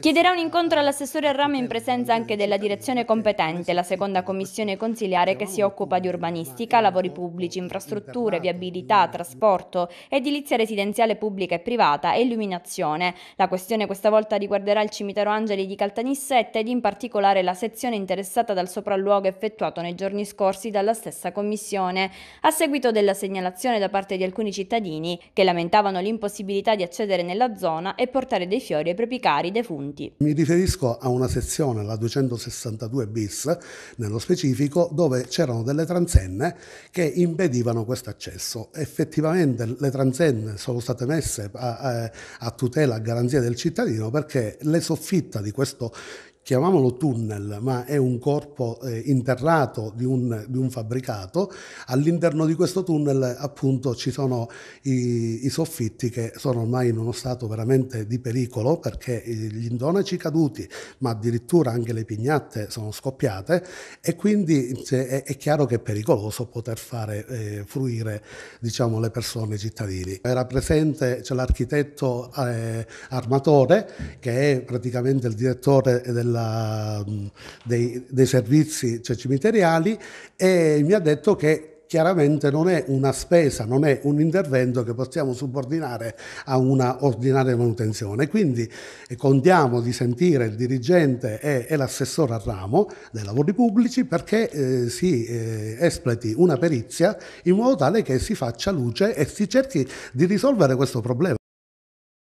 Chiederà un incontro all'assessore al in presenza anche della direzione competente, la seconda commissione consiliare che si occupa di urbanistica, lavori pubblici, infrastrutture, viabilità, trasporto, edilizia residenziale pubblica e privata e illuminazione. La questione questa volta riguarderà il cimitero Angeli di Caltanissette ed in particolare la sezione interessata dal sopralluogo effettuato nei giorni scorsi dalla stessa commissione, a seguito della segnalazione da parte di alcuni cittadini che lamentavano l'impossibilità di accedere nella zona e portare dei fiori ai propri cari defunti punti. Mi riferisco a una sezione, la 262 bis, nello specifico, dove c'erano delle transenne che impedivano questo accesso. Effettivamente le transenne sono state messe a, eh, a, tutela, a garanzia del cittadino perché le soffitta di questo chiamiamolo tunnel, ma è un corpo eh, interrato di un, di un, fabbricato. All'interno di questo tunnel appunto ci sono i, i, soffitti che sono ormai in uno stato veramente di pericolo perché eh, gli indonaci caduti, ma addirittura anche le pignatte sono scoppiate e quindi è, è chiaro che è pericoloso poter fare eh, fruire diciamo, le persone, i cittadini. Era presente cioè, l'architetto eh, armatore che è praticamente il direttore del della, mm, dei, dei, servizi cioè, cimiteriali e mi ha detto che chiaramente non è una spesa, non è un intervento che possiamo subordinare a una ordinaria manutenzione. Quindi contiamo di sentire il dirigente e, e l'assessore al ramo dei lavori pubblici perché eh, si eh, espleti una perizia in modo tale che si faccia luce e si cerchi di risolvere questo problema.